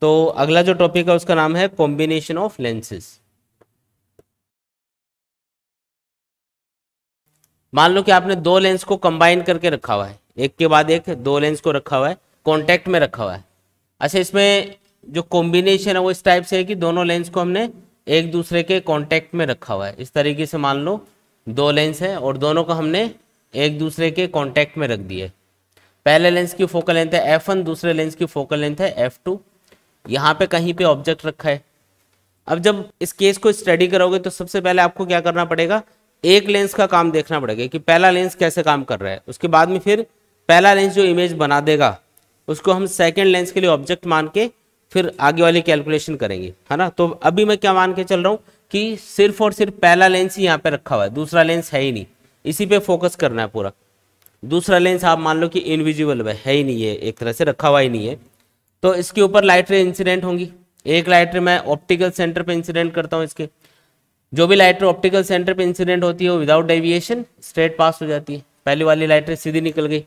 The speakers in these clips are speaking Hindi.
तो अगला जो टॉपिक है उसका नाम है कॉम्बिनेशन ऑफ लेंसेज मान लो कि आपने दो लेंस को कंबाइन करके रखा हुआ है एक के बाद एक दो लेंस को रखा हुआ है कॉन्टेक्ट में रखा हुआ है अच्छा इसमें जो कॉम्बिनेशन है वो इस टाइप से है कि दोनों लेंस को हमने एक दूसरे के कॉन्टेक्ट में रखा हुआ है इस तरीके से मान लो दो लेंस है और दोनों को हमने एक दूसरे के कॉन्टेक्ट में रख दिए पहले लेंस की फोकल लेंथ है एफ वन दूसरे लेंस की फोकल लेंथ है एफ टू यहाँ पे कहीं पे ऑब्जेक्ट रखा है अब जब इस केस को स्टडी करोगे तो सबसे पहले आपको क्या करना पड़ेगा एक लेंस का काम देखना पड़ेगा कि पहला लेंस कैसे काम कर रहा है उसके बाद में फिर पहला लेंस जो इमेज बना देगा उसको हम सेकेंड लेंस के लिए ऑब्जेक्ट मान के फिर आगे वाली कैलकुलेशन करेंगे है ना तो अभी मैं क्या मान के चल रहा हूँ कि सिर्फ और सिर्फ पहला लेंस ही यहाँ पे रखा हुआ है दूसरा लेंस है ही नहीं इसी पे फोकस करना है पूरा दूसरा लेंस आप मान लो कि इनविजिबल है ही नहीं है एक तरह से रखा हुआ ही नहीं है तो इसके ऊपर लाइट रे इंसिडेंट होंगी एक लाइट रे मैं ऑप्टिकल सेंटर पे इंसिडेंट करता हूँ इसके जो भी लाइट रे ऑप्टिकल सेंटर पे इंसिडेंट होती है वो विदाउट डेविएशन स्ट्रेट पास हो जाती है पहली वाली लाइट रे सीधी निकल गई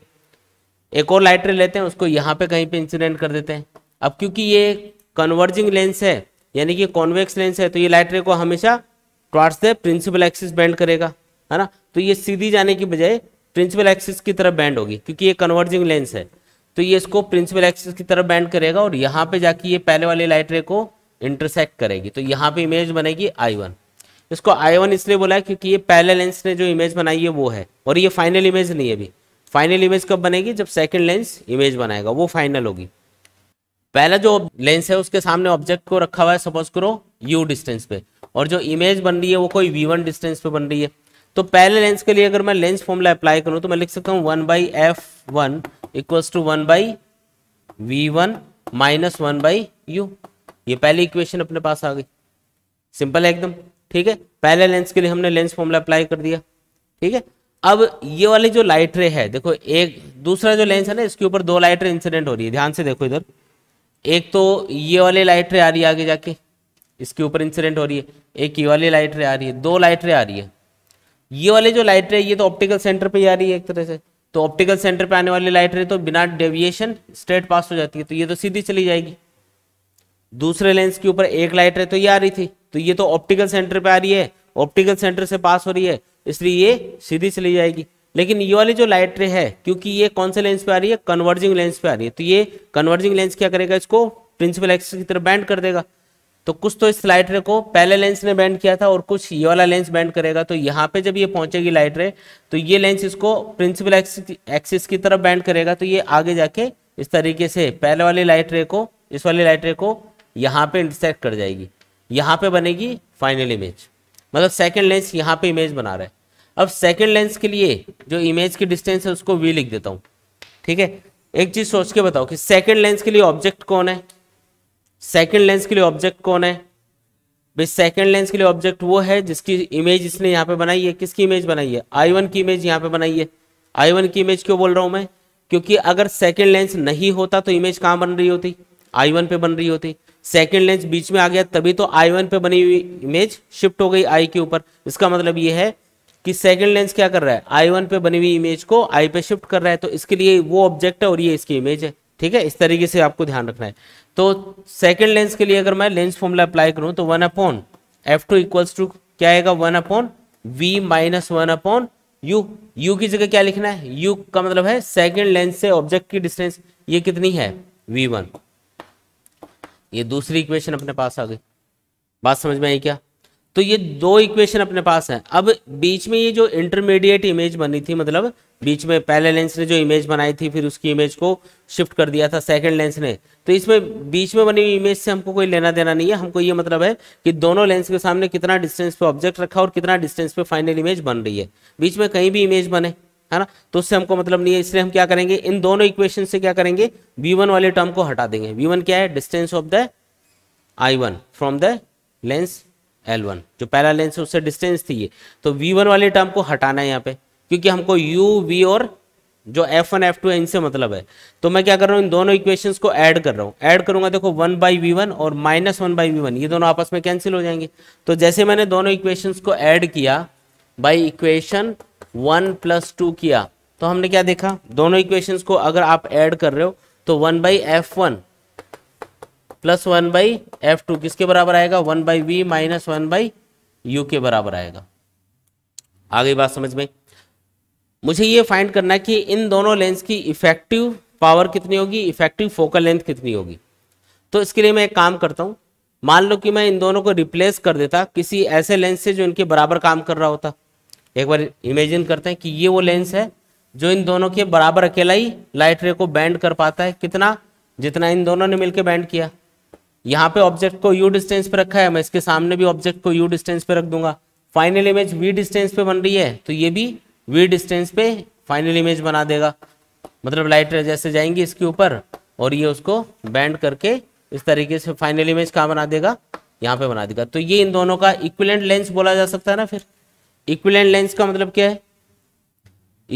एक और लाइट रे लेते हैं उसको यहाँ पे कहीं पे इंसिडेंट कर देते हैं अब क्योंकि ये कन्वर्जिंग लेंस है यानी कि कॉन्वेक्स लेंस है तो ये लाइट रे को हमेशा towards the principal axis bend करेगा है ना तो ये सीधी जाने की बजाय प्रिंसिपल एक्सिस की तरफ बैंड होगी क्योंकि ये कन्वर्जिंग लेंस है तो ये इसको प्रिंसिपल एक्सिस की तरफ बैंड करेगा और यहाँ पे जाके ये पहले वाले लाइट रे को इंटरसेक्ट करेगी तो यहाँ पे इमेज बनेगी आई वन इसको आई वन इसलिए बोला है क्योंकि ये पहले लेंस ने जो इमेज बनाई है वो है और ये फाइनल इमेज नहीं है अभी फाइनल इमेज कब बनेगी जब सेकेंड लेंस इमेज बनाएगा वो फाइनल होगी पहला जो लेंस है उसके सामने ऑब्जेक्ट को रखा हुआ है सपोज करो यू डिस्टेंस पे और जो इमेज बन रही है वो कोई वी वन डिस्टेंस पे बन रही है तो पहले लेंस के लिए अगर मैं लेंस फॉर्मूला अप्लाई करूं तो मैं लिख सकता हूँ one by F one equals to one by V one minus one by U ये पहली इक्वेशन अपने पास आ गई सिंपल है एकदम ठीक है पहले लेंस के लिए हमने लेंस फॉर्मूला अप्लाई कर दिया ठीक है अब ये वाली जो लाइट रे है देखो एक दूसरा जो लेंस है ना इसके ऊपर दो लाइट रे इंसिडेंट हो रही है ध्यान से देखो इधर एक तो ये वाली लाइट रे आ रही है आगे जाके इसके ऊपर इंसिडेंट हो रही है एक ये वाली लाइट रे आ रही है दो लाइट रे आ रही है ये वाले जो लाइट रे ये तो ऑप्टिकल सेंटर पर ही आ रही है एक तरह से तो ऑप्टिकल सेंटर पे आने वाली लाइट रे तो बिना डेविएशन स्ट्रेट पास हो जाती है तो ये तो सीधी चली जाएगी दूसरे लेंस के ऊपर एक लाइट रे तो ये आ रही थी तो ये तो ऑप्टिकल सेंटर पे आ रही है ऑप्टिकल सेंटर से पास हो रही है इसलिए ये सीधी चली जाएगी लेकिन ये वाली जो लाइट रे है क्योंकि ये कौन से लेंस पे आ रही है कन्वर्जिंग लेंस पे आ रही है तो ये कन्वर्जिंग लेंस क्या करेगा इसको प्रिंसिपल एक्सिस की तरफ बैंड कर देगा तो कुछ तो इस लाइट रे को पहले लेंस ने बैंड किया था और कुछ ये वाला लेंस बैंड करेगा तो यहाँ पे जब ये पहुंचेगी लाइट रे तो ये लेंस इसको प्रिंसिपल एक्सिस की तरफ बैंड करेगा तो ये आगे जाके इस तरीके से पहले वाली लाइट रे को इस वाली लाइट रे को यहाँ पे इंटरसेक्ट कर जाएगी यहाँ पे बनेगी फाइनल इमेज मतलब सेकेंड लेंस यहाँ पे इमेज बना रहा है अब सेकेंड लेंस के लिए जो इमेज की डिस्टेंस है उसको वी लिख देता हूँ ठीक है एक चीज सोच के बताओ कि सेकेंड लेंस के लिए ऑब्जेक्ट कौन है सेकेंड लेंस के लिए ऑब्जेक्ट कौन है भाई सेकेंड लेंस के लिए ऑब्जेक्ट वो है जिसकी इमेज इसने यहाँ पे बनाई है किसकी इमेज बनाई है आई वन की इमेज यहाँ पे बनाई है आई वन की इमेज क्यों बोल रहा हूँ मैं क्योंकि अगर सेकेंड लेंस नहीं होता तो इमेज कहाँ बन रही होती आई वन पे बन रही होती सेकेंड लेंस बीच में आ गया तभी तो आई वन पे बनी हुई इमेज शिफ्ट हो गई आई के ऊपर इसका मतलब ये है कि सेकेंड लेंस क्या कर रहा है आई वन पे बनी हुई इमेज को आई पे शिफ्ट कर रहा है तो इसके लिए वो ऑब्जेक्ट है और ये इसकी इमेज है ठीक है इस तरीके से आपको ध्यान रखना है तो सेकेंड लेंस के लिए अगर मैं लेंस फॉर्मूला अप्लाई करूं तो one upon F two equals to क्या आएगा one upon V minus one upon U U की जगह क्या लिखना है यू का मतलब है सेकेंड लेंस से ऑब्जेक्ट की डिस्टेंस ये कितनी है वी वन ये दूसरी इक्वेशन अपने पास आ गई बात समझ में आई क्या तो ये दो इक्वेशन अपने पास है अब बीच में ये जो इंटरमीडिएट इमेज बनी थी मतलब बीच में पहले लेंस ने जो इमेज बनाई थी फिर उसकी इमेज को शिफ्ट कर दिया था सेकंड लेंस ने तो इसमें बीच में बनी हुई इमेज से हमको कोई लेना देना नहीं है हमको ये मतलब है कि दोनों लेंस के सामने कितना डिस्टेंस पे ऑब्जेक्ट रखा और कितना डिस्टेंस पे फाइनल इमेज बन रही है बीच में कहीं भी इमेज बने है ना तो उससे हमको मतलब नहीं है इसलिए हम क्या करेंगे इन दोनों इक्वेशन से क्या करेंगे वी वाले टर्म को हटा देंगे वी क्या है distance of the eye from the lens L जो पहला लेंस उससे डिस्टेंस थी ये तो वी वाले टर्म को हटाना है यहाँ पे क्योंकि हमको u, v और जो एफ वन एफ टू है इनसे मतलब है तो मैं क्या कर रहा हूँ इन दोनों इक्वेशंस को ऐड कर रहा हूँ ऐड करूंगा देखो वन बाई वी वन और minus one by V one ये दोनों आपस में कैंसिल हो जाएंगे तो जैसे मैंने दोनों इक्वेशंस को ऐड किया by equation one plus two किया तो हमने क्या देखा दोनों इक्वेशन को अगर आप एड कर रहे हो तो one by F one plus one by F two किसके बराबर आएगा one by V minus one by U के बराबर आएगा आगे बात समझ में मुझे ये फाइंड करना है कि इन दोनों लेंस की इफेक्टिव पावर कितनी होगी इफेक्टिव फोकल लेंथ कितनी होगी तो इसके लिए मैं एक काम करता हूँ मान लो कि मैं इन दोनों को रिप्लेस कर देता किसी ऐसे लेंस से जो इनके बराबर काम कर रहा होता एक बार इमेजिन करते हैं कि ये वो लेंस है जो इन दोनों के बराबर अकेला ही लाइट रे को बैंड कर पाता है कितना जितना इन दोनों ने मिलकर बैंड किया यहाँ पे ऑब्जेक्ट को यू डिस्टेंस पे रखा है मैं इसके सामने भी ऑब्जेक्ट को यू डिस्टेंस पे रख दूंगा फाइनल इमेज वी डिस्टेंस पे बन रही है तो ये भी वी डिस्टेंस पे फाइनल इमेज बना देगा मतलब लाइट रेज ऐसे जाएंगी इसके ऊपर और ये उसको बैंड करके इस तरीके से फाइनल इमेज कहाँ बना देगा यहाँ पे बना देगा तो ये इन दोनों का इक्विलेंट लेंस बोला जा सकता है ना फिर इक्विलेंट लेंस का मतलब क्या है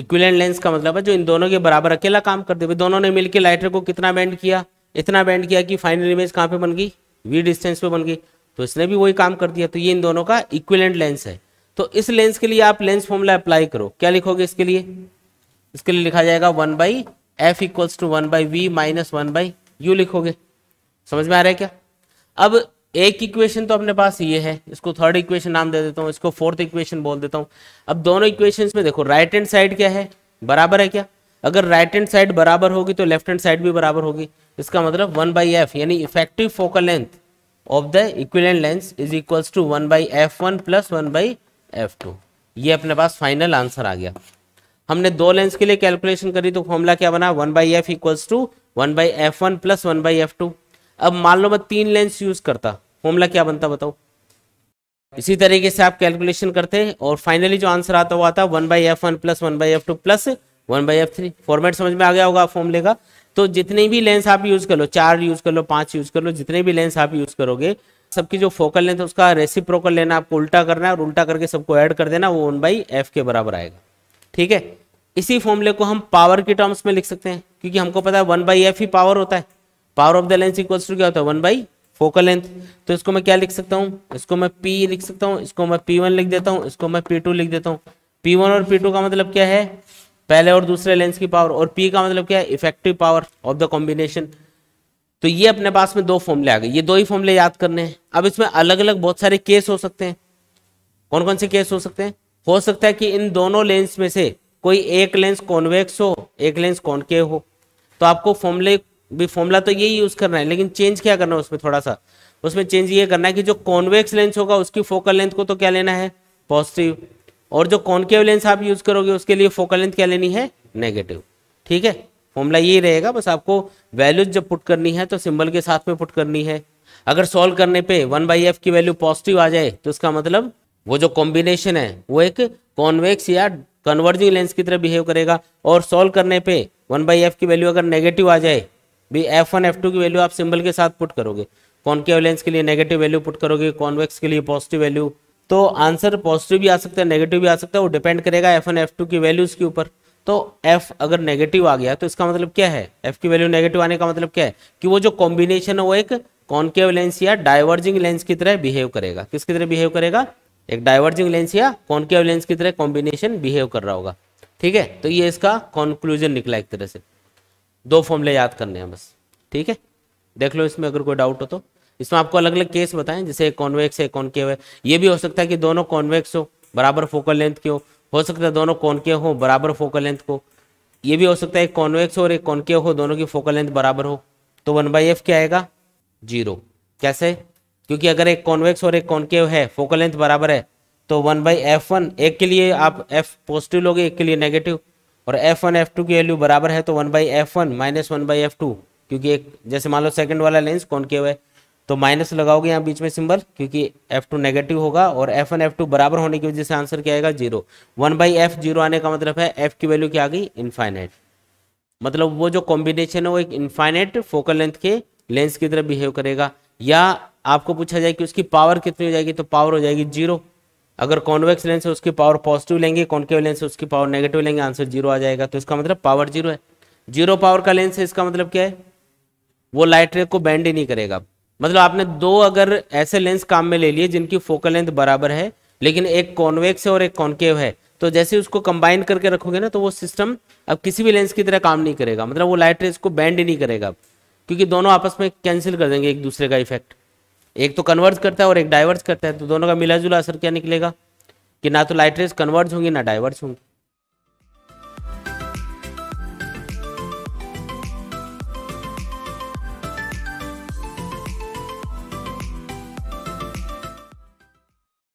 इक्विलेंट लेंस का मतलब है जो इन दोनों के बराबर अकेला काम कर दे दोनों ने मिलकर लाइटर को कितना बैंड किया इतना बैंड किया कि फाइनल इमेज कहाँ पे बन गई वी डिस्टेंस पे बन गई तो इसने भी वही काम कर दिया तो ये इन दोनों का इक्विलेंट लेंस है तो इस लेंस के लिए आप लेंस फॉर्मूला अप्लाई करो क्या लिखोगे इसके लिए इसके लिए लिखा जाएगा one by F equals to one by V minus one by U लिखोगे समझ में आ रहा है क्या अब एक इक्वेशन तो अपने पास ये है इसको थर्ड इक्वेशन नाम दे देता हूँ इसको फोर्थ इक्वेशन बोल देता हूँ अब दोनों इक्वेशन में देखो राइट हैंड साइड क्या है बराबर है क्या अगर राइट हैंड साइड बराबर होगी तो लेफ्ट हैंड साइड भी बराबर होगी इसका मतलब वन बाई एफ यानी effective focal length of the equivalent lens is equals to one by F one plus one by F two ये अपने पास फाइनल आंसर आ गया हमने दो लेंस के लिए कैलकुलेशन करी तो फॉर्मूला क्या बना one by F equals to one by F one plus one by F two अब मान लो मैं तीन लेंस यूज करता फॉर्मूला क्या बनता बताओ इसी तरीके से आप कैलकुलेशन करते और फाइनली जो आंसर आता हुआ था one by F one plus one by F two plus one by F three format समझ में आ गया होगा फॉर्मूले का तो जितने भी लेंस आप यूज कर लो चार यूज कर लो पांच यूज कर लो जितने भी लेंस आप यूज करोगे सबकी जो फोकल लेंथ है उसका रेसिप्रोकल लेना आपको उल्टा करना है और उल्टा करके सबको ऐड कर देना वो वन बाई एफ के बराबर आएगा ठीक है इसी फॉर्मूले को हम पावर के टर्म्स में लिख सकते हैं क्योंकि हमको पता है वन बाई एफ ही पावर होता है power of the length equals to क्या होता है वन बाई फोकल लेंथ तो इसको मैं क्या लिख सकता हूँ इसको मैं पी लिख सकता हूँ इसको मैं P1 लिख देता हूँ इसको मैं P2 लिख देता हूँ P1 और P2 का मतलब क्या है पहले और दूसरे लेंस की पावर और पी का मतलब क्या है effective power of the combination तो ये अपने पास में दो फॉर्मले आ गए ये दो ही फॉर्मले याद करने हैं अब इसमें अलग अलग बहुत सारे केस हो सकते हैं कौन कौन से केस हो सकते हैं हो सकता है कि इन दोनों लेंस में से कोई एक लेंस कॉन्वेक्स हो एक लेंस कॉनकेव हो तो आपको फॉर्मले भी फॉर्मूला तो यही यूज करना है लेकिन चेंज क्या करना है उसमें थोड़ा सा उसमें चेंज ये करना है कि जो कॉन्वेक्स लेंस होगा उसकी फोकल लेंथ को तो क्या लेना है पॉजिटिव और जो कॉनकेव लेंस आप यूज करोगे उसके लिए फोकल लेंथ क्या लेनी है नेगेटिव ठीक है फॉर्मूला ये रहेगा बस आपको वैल्यूज जब पुट करनी है तो सिंबल के साथ में पुट करनी है अगर सॉल्व करने पे वन बाई एफ की वैल्यू पॉजिटिव आ जाए तो इसका मतलब वो जो कॉम्बिनेशन है वो एक कॉन्वेक्स या कन्वर्जिंग लेंस की तरह बिहेव करेगा और सॉल्व करने पे वन बाई एफ की वैल्यू अगर नेगेटिव आ जाए भी एफ वन एफ टू की वैल्यू आप सिंबल के साथ पुट करोगे कॉन्केव लेंस के लिए नेगेटिव वैल्यू पुट करोगे कॉन्वेक्स के लिए पॉजिटिव वैल्यू तो आंसर पॉजिटिव भी आ सकता है नेगेटिव भी आ सकता है वो डिपेंड करेगा एफ वन एफ टू की वैल्यूज के ऊपर तो f अगर नेगेटिव आ गया तो इसका मतलब क्या है f की वैल्यू नेगेटिव आने का मतलब क्या है कि वो जो कॉम्बिनेशन है वो एक कॉन्केव लेंस या डाइवर्जिंग लेंस की तरह बिहेव करेगा किसकी तरह बिहेव करेगा एक डाइवर्जिंग लेंस या कॉन्केव लेंस की तरह कॉम्बिनेशन बिहेव कर रहा होगा ठीक है तो ये इसका कॉन्क्लूजन निकला एक तरह से दो फॉर्मूले याद करने हैं बस ठीक है देख लो इसमें अगर कोई डाउट हो तो इसमें आपको अलग अलग केस बताएं जैसे कॉन्वेक्स है कॉन्केव है ये भी हो सकता है कि दोनों कॉन्वेक्स हो बराबर फोकल लेंथ की हो हो सकता है दोनों के हो बराबर फोकल लेंथ को ये भी हो सकता है कॉन्वेक्स और एक कॉनकेव हो दोनों की फोकल लेंथ बराबर हो तो वन बाई एफ क्या आएगा जीरो कैसे क्योंकि अगर एक कॉन्वेक्स और एक कॉनकेव है फोकल लेंथ बराबर है तो वन बाई एफ वन एक के लिए आप एफ पॉजिटिव लोगे एक के लिए नेगेटिव और एफ वन एफ टू की वैल्यू बराबर है तो one by F one minus one by F two क्योंकि एक जैसे मान लो सेकंड वाला लेंस कॉनकेव है तो माइनस लगाओगे यहाँ बीच में सिंबल क्योंकि एफ टू नेगेटिव होगा और एफ F2 एफ टू बराबर होने की वजह से आंसर क्या आएगा zero one by F zero आने का मतलब है एफ की वैल्यू क्या आ गई इनफाइनाइट मतलब वो जो कॉम्बिनेशन है वो एक इनफाइनाइट फोकल लेंथ के लेंस की तरह बिहेव करेगा या आपको पूछा जाए कि उसकी पावर कितनी हो जाएगी तो पावर हो जाएगी जीरो अगर कॉन्वेक्स लेंस है उसकी पावर पॉजिटिव लेंगे कॉन्केव लेंस है उसकी पावर नेगेटिव लेंगे आंसर जीरो आ जाएगा तो इसका मतलब पावर जीरो है जीरो पावर का लेंस है इसका मतलब क्या है वो लाइट रे को बैंड ही नहीं करेगा मतलब आपने दो अगर ऐसे लेंस काम में ले लिए जिनकी फोकल लेंथ बराबर है लेकिन एक कॉन्वेक्स है और एक कॉन्केव है तो जैसे उसको कंबाइन करके रखोगे ना तो वो सिस्टम अब किसी भी लेंस की तरह काम नहीं करेगा मतलब वो लाइट रेस को बैंड ही नहीं करेगा क्योंकि दोनों आपस में कैंसिल कर देंगे एक दूसरे का इफेक्ट एक तो कन्वर्ट करता है और एक डाइवर्स करता है तो दोनों का मिला जुला असर क्या निकलेगा कि ना तो लाइट रेस कन्वर्ट होंगी ना डाइवर्स होंगी